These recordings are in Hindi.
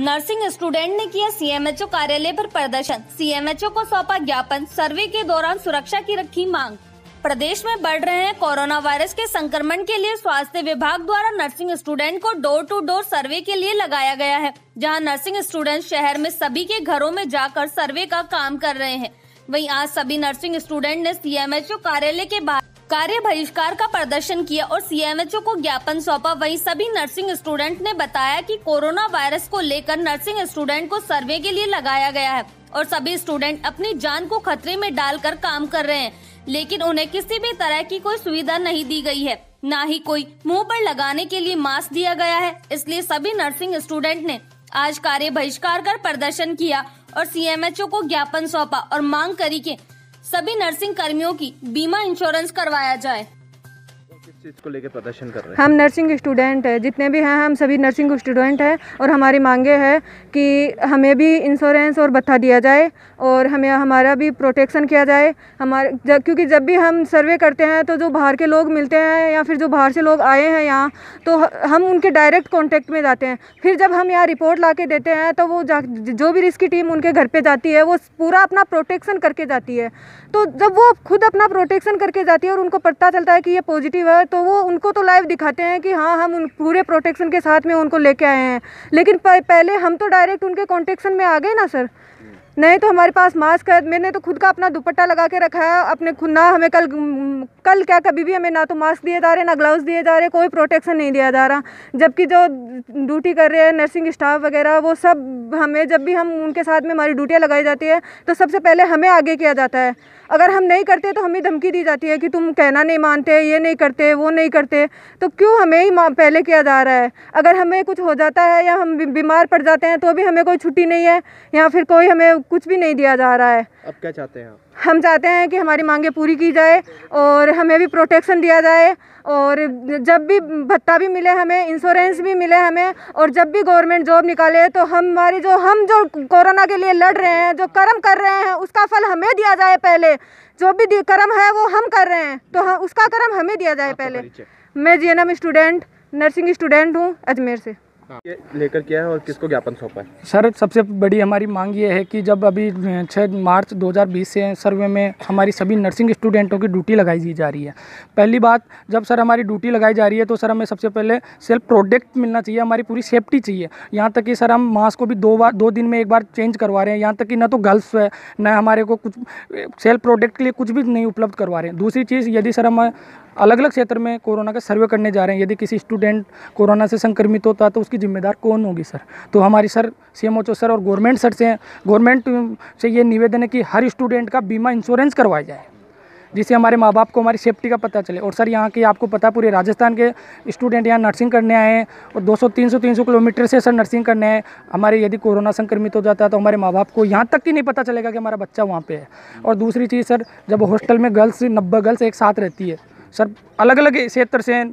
नर्सिंग स्टूडेंट ने किया सीएमएचओ कार्यालय पर प्रदर्शन सीएमएचओ को सौंपा ज्ञापन सर्वे के दौरान सुरक्षा की रखी मांग प्रदेश में बढ़ रहे हैं कोरोना वायरस के संक्रमण के लिए स्वास्थ्य विभाग द्वारा नर्सिंग स्टूडेंट को डोर टू डोर सर्वे के लिए लगाया गया है जहां नर्सिंग स्टूडेंट शहर में सभी के घरों में जाकर सर्वे का काम कर रहे हैं वहीं आज सभी नर्सिंग स्टूडेंट ने सीएमएचओ कार्यालय के बाहर कार्य बहिष्कार का प्रदर्शन किया और सीएमएचओ को ज्ञापन सौंपा वहीं सभी नर्सिंग स्टूडेंट ने बताया कि कोरोना वायरस को लेकर नर्सिंग स्टूडेंट को सर्वे के लिए लगाया गया है और सभी स्टूडेंट अपनी जान को खतरे में डालकर काम कर रहे हैं लेकिन उन्हें किसी भी तरह की कोई सुविधा नहीं दी गई है न ही कोई मुंह पर लगाने के लिए मास्क दिया गया है इसलिए सभी नर्सिंग स्टूडेंट ने आज कार्य बहिष्कार कर प्रदर्शन किया और सीएमएचओ को ज्ञापन सौंपा और मांग करी के सभी नर्सिंग कर्मियों की बीमा इंश्योरेंस करवाया जाए चीज़ को लेकर प्रदर्शन कर रहे हैं हम नर्सिंग स्टूडेंट हैं जितने भी हैं हम सभी नर्सिंग स्टूडेंट हैं और हमारी मांगे हैं कि हमें भी इंश्योरेंस और भत्ता दिया जाए और हमें हमारा भी प्रोटेक्शन किया जाए हमारे जब क्योंकि जब भी हम सर्वे करते हैं तो जो बाहर के लोग मिलते हैं या फिर जो बाहर से लोग आए हैं यहाँ तो हम उनके डायरेक्ट कॉन्टेक्ट में जाते हैं फिर जब हम यहाँ रिपोर्ट ला देते हैं तो वो जो भी रिस्क की टीम उनके घर पर जाती है वो पूरा अपना प्रोटेक्शन करके जाती है तो जब वो खुद अपना प्रोटेक्शन करके जाती है और उनको पता चलता है कि ये पॉजिटिव है तो वो उनको तो लाइव दिखाते हैं कि हाँ हम उन पूरे प्रोटेक्शन के साथ में उनको लेके आए हैं लेकिन पहले हम तो डायरेक्ट उनके कॉन्टेक्शन में आ गए ना सर नहीं तो हमारे पास मास्क है मैंने तो खुद का अपना दुपट्टा लगा के रखा है अपने खुद ना हमें कल कल क्या कभी भी हमें ना तो मास्क दिए जा रहे ना ग्लव्स दिए जा रहे कोई प्रोटेक्शन नहीं दिया जा रहा जबकि जो ड्यूटी कर रहे हैं नर्सिंग स्टाफ वगैरह वो सब हमें जब भी हम उनके साथ में हमारी ड्यूटियाँ लगाई जाती है तो सबसे पहले हमें आगे किया जाता है अगर हम नहीं करते तो हमें धमकी दी जाती है कि तुम कहना नहीं मानते ये नहीं करते वो नहीं करते तो क्यों हमें ही पहले किया जा रहा है अगर हमें कुछ हो जाता है या हम बीमार पड़ जाते हैं तो भी हमें कोई छुट्टी नहीं है या फिर कोई हमें कुछ भी नहीं दिया जा रहा है अब क्या चाहते हैं हम चाहते हैं कि हमारी मांगे पूरी की जाए और हमें भी प्रोटेक्शन दिया जाए और जब भी भत्ता भी मिले हमें इंश्योरेंस भी मिले हमें और जब भी गवर्नमेंट जॉब निकाले तो हमारी जो हम जो कोरोना के लिए लड़ रहे हैं जो कर्म कर रहे हैं उसका फल हमें दिया जाए पहले जो भी कर्म है वो हम कर रहे हैं तो हम उसका कर्म हमें दिया जाए तो पहले मैं जी स्टूडेंट नर्सिंग स्टूडेंट हूँ अजमेर से हाँ। लेकर किया है और किसको ज्ञापन सौंपा है सर सबसे बड़ी हमारी मांग ये है कि जब अभी 6 मार्च 2020 से सर्वे में हमारी सभी नर्सिंग स्टूडेंटों की ड्यूटी लगाई दी जा रही है पहली बात जब सर हमारी ड्यूटी लगाई जा रही है तो सर हमें सबसे पहले सेल्फ प्रोडक्ट मिलना चाहिए हमारी पूरी सेफ्टी चाहिए यहाँ तक कि सर हम मास्क को भी दो बार दो दिन में एक बार चेंज करवा रहे हैं यहाँ तक कि न तो गर्ल्स है न हमारे को कुछ सेल्फ प्रोडक्ट के लिए कुछ भी नहीं उपलब्ध करवा रहे हैं दूसरी चीज़ यदि सर हम अलग अलग क्षेत्र में कोरोना का सर्वे करने जा रहे हैं यदि किसी स्टूडेंट कोरोना से संक्रमित होता है तो उसकी जिम्मेदार कौन होगी सर तो हमारी सर सी एम सर और गवर्नमेंट सर से गवर्नमेंट से ये निवेदन है कि हर स्टूडेंट का बीमा इंश्योरेंस करवाया जाए जिससे हमारे माँ बाप को हमारी सेफ्टी का पता चले और सर यहाँ की आपको पता पूरे राजस्थान के स्टूडेंट यहाँ नर्सिंग करने आए हैं और 200 300 300 किलोमीटर से सर नर्सिंग करने आए हमारे यदि कोरोना संक्रमित हो जाता है तो हमारे माँ बाप को यहाँ तक ही नहीं पता चलेगा कि हमारा बच्चा वहाँ पर है और दूसरी चीज़ सर जब हॉस्टल में गर्ल्स नब्बे गर्ल्स एक साथ रहती है सर अलग अलग क्षेत्र से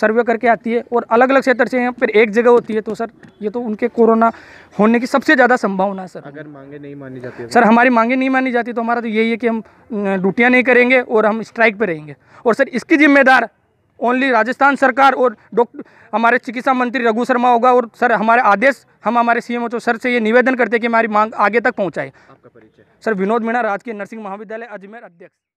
सर्वे करके आती है और अलग अलग क्षेत्र से यहाँ पर एक जगह होती है तो सर ये तो उनके कोरोना होने की सबसे ज़्यादा संभावना है सर अगर मांगे नहीं मानी जाती सर हमारी मांगे नहीं मानी जाती तो हमारा तो यही है कि हम ड्यूटियाँ नहीं करेंगे और हम स्ट्राइक पर रहेंगे और सर इसकी जिम्मेदार ओनली राजस्थान सरकार और डॉक्टर हमारे चिकित्सा मंत्री रघु शर्मा होगा और सर हमारे आदेश हम हमारे सी एम सर से ये निवेदन करते हैं कि हमारी मांग आगे तक पहुँचाए सर विनोद मीणा राजकीय नर्सिंग महाविद्यालय अजमेर अध्यक्ष